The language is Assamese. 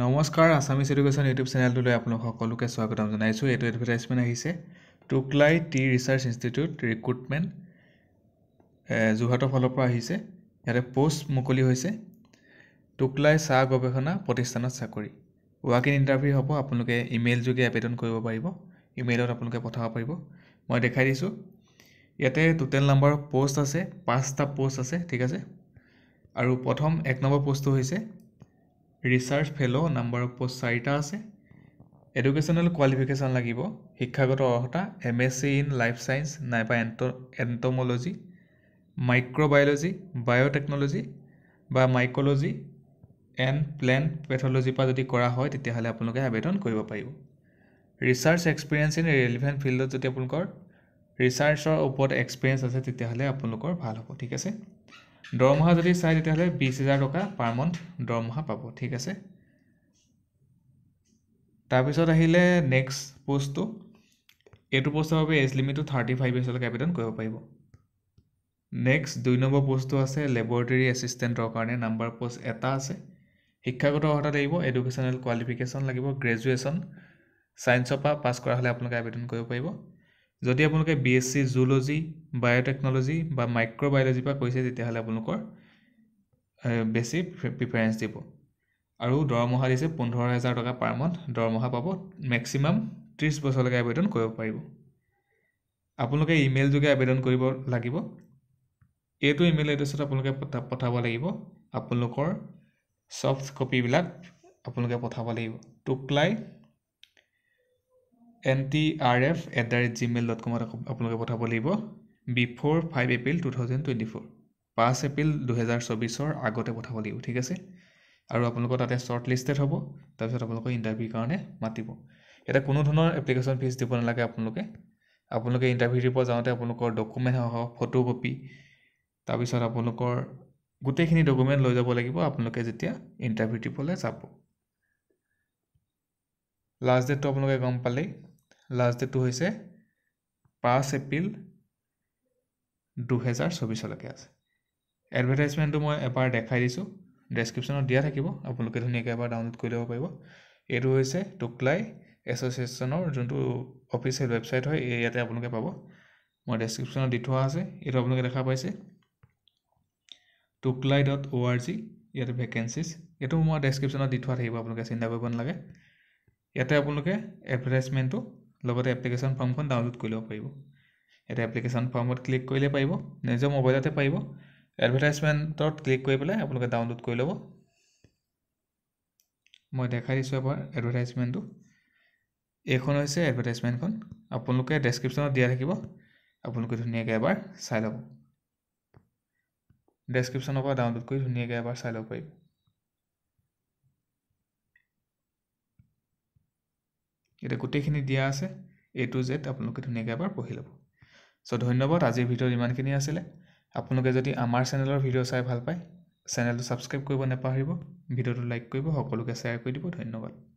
নমস্কাৰ আছামিজ এডুকেশ্যন ইউটিউব চেনেলটোলৈ আপোনালোক সকলোকে স্বাগতম জনাইছোঁ এইটো এডভাৰটাইজমেণ্ট আহিছে Tocklai tea research institute recruitment যোৰহাটৰ ফালৰ পৰা আহিছে ইয়াতে পোষ্ট মুকলি হৈছে টুকলাই চাহ গৱেষণা প্ৰতিষ্ঠানত চাকৰি ৱাক ইন ইণ্টাৰভিউ হ'ব আপোনালোকে ইমেইল যোগে আবেদন কৰিব পাৰিব ইমেইলত আপোনালোকে পঠাব পাৰিব মই দেখাই দিছোঁ ইয়াতে টোটেল নাম্বাৰ অফ পোষ্ট আছে পাঁচটা পোষ্ট আছে ঠিক আছে আৰু প্ৰথম এক নম্বৰ পোষ্টটো হৈছে research fellow' number of post চাৰিটা আছে এডুকেশ্যনেল কোৱালিফিকেশ্যন লাগিব শিক্ষাগত অৰ্হতা M S C in life science নাইবা এণ্ট এণ্টমলজি মাইক্ৰ'বায়'লজি বায়'টেকনলজি বা মাইক'লজি এণ্ড প্লেন পেথলজিৰ পৰা যদি কৰা হয় তেতিয়াহ'লে আপোনালোকে আবেদন কৰিব পাৰিব ৰিচাৰ্চ এক্সপিৰিয়েঞ্চ ইন ৰেলিভেণ্ট ফিল্ডত যদি আপোনালোকৰ ৰিচাৰ্চৰ ওপৰত এক্সপিৰিয়েঞ্চ আছে তেতিয়াহ'লে আপোনালোকৰ ভাল হ'ব ঠিক আছে দৰমহা যদি চাই তেতিয়াহ'লে বিছ হেজাৰ টকা পাৰ মান্থ দৰমহা পাব ঠিক আছে তাৰপিছত আহিলে নেক্সট প'ষ্টটো এইটো প'ষ্টৰ বাবে এজ লিমিটটো থাৰ্টি ফাইভ ইয়াৰ্ছলৈকে আবেদন কৰিব পাৰিব নেক্সট দুই নম্বৰ প'ষ্টটো আছে লেবৰেটৰী এচিষ্টেণ্টৰ কাৰণে নাম্বাৰ প'ষ্ট এটা আছে শিক্ষাগত অৰ্হতা লাগিব এডুকেশ্যনেল কোৱালিফিকেশ্যন লাগিব গ্ৰেজুৱেশ্যন ছায়েন্সৰ পৰা পাছ কৰা হ'লে আপোনালোকে আবেদন কৰিব পাৰিব যদি আপোনালোকে বি এছ চি জুলজি বায়'টেকনলজি বা মাইক্ৰ'বায়'লজিৰ পৰা কৈছে তেতিয়াহ'লে আপোনালোকৰ বেছি প্ৰিফাৰেঞ্চ দিব আৰু দৰমহা দিছে পোন্ধৰ হাজাৰ টকা পাৰ মান্থ দৰমহা পাব মেক্সিমাম ত্ৰিছ বছৰলৈকে আবেদন কৰিব পাৰিব আপোনালোকে ইমেইল যোগে আবেদন কৰিব লাগিব এইটো ইমেইল এড্ৰেছত আপোনালোকে পঠা পঠাব লাগিব আপোনালোকৰ চফ্ট কপিবিলাক আপোনালোকে পঠাব লাগিব Tocklai N T R F at the rate Gmail dot কমত আপোনালোকে পঠাব লাগিব before five April two thousand twenty four পাঁচ এপ্ৰিল দুহেজাৰ চৌবিছৰ আগতে পঠাব লাগিব ঠিক আছে আৰু আপোনালোকৰ তাতে শ্বৰ্ট লিষ্টেড হ'ব তাৰপিছত আপোনালোকৰ ইণ্টাৰভিউৰ কাৰণে মাতিব এতিয়া কোনো ধৰণৰ এপ্লিকেশ্যন ফিজ দিব নালাগে আপোনালোকে আপোনালোকে ইণ্টাৰভিউ দিব যাওঁতে আপোনালোকৰ ডকুমেণ্ট হওক ফটো কপি তাৰপিছত আপোনালোকৰ গোটেইখিনি ডকুমেণ্ট লৈ যাব লাগিব আপোনালোকে যেতিয়া ইণ্টাৰভিউ দিবলৈ যাব লাষ্ট ডেটটো আপোনালোকে গম পালেই লাষ্ট ডেটটো হৈছে পাঁচ এপ্ৰিল দুহেজাৰ চৌবিছলৈকে আছে এডভাৰটাইজমেণ্টটো মই এবাৰ দেখাই দিছোঁ ডেছক্ৰিপশ্যনত দিয়া থাকিব আপোনালোকে ধুনীয়াকৈ এবাৰ ডাউনলোড কৰি ল'ব পাৰিব এইটো হৈছে টুকলাই এছ'চিয়েশ্যনৰ যোনটো অফিচিয়েল ৱেবছাইট হয় এই ইয়াতে আপোনালোকে পাব মই ডেছক্ৰিপশ্যনত দি থোৱা আছে এইটো আপোনালোকে দেখা পাইছে Tocklai dot O' R G ইয়াতে ভেকেঞ্চিজ এইটো মই ডেছক্ৰিপশ্যনত দি থোৱা থাকিব আপোনালোকে চিন্তা কৰিব নালাগে ইয়াতে আপোনালোকে এডভাৰটাইজমেণ্টটো লগতে এপ্লিকেশ্যন ফৰ্মখন ডাউনলোড কৰি ল'ব পাৰিব এতিয়া এপ্লিকেশ্যন ফৰ্মত ক্লিক কৰিলে পাৰিব নিজৰ মোবাইলতে পাৰিব এডভাৰটাইজমেণ্টত ক্লিক কৰি পেলাই আপোনালোকে ডাউনলোড কৰি ল'ব মই দেখাই দিছোঁ এবাৰ এডভাৰটাইজমেণ্টটো এইখন হৈছে এডভাৰটাইজমেণ্টখন আপোনালোকে ডেছক্ৰিপশ্যনত দিয়া থাকিব আপোনালোকে ধুনীয়াকৈ এবাৰ চাই ল'ব ডেছক্ৰিপশ্যনৰ পৰা ডাউনলোড কৰি ধুনীয়াকৈ এবাৰ চাই ল'ব পাৰিব ইয়াতে গোটেইখিনি দিয়া আছে এ টু জেড আপোনালোকে ধুনীয়াকৈ এবাৰ পঢ়ি ল'ব চ' ধন্যবাদ আজিৰ ভিডিঅ'ত ইমানখিনি আছিলে আপোনালোকে যদি আমাৰ চেনেলৰ ভিডিঅ' চাই ভাল পায় চেনেলটো ছাবস্ক্ৰাইব কৰিব নেপাহৰিব ভিডিঅ'টো লাইক কৰিব সকলোকে শ্বেয়াৰ কৰি দিব ধন্যবাদ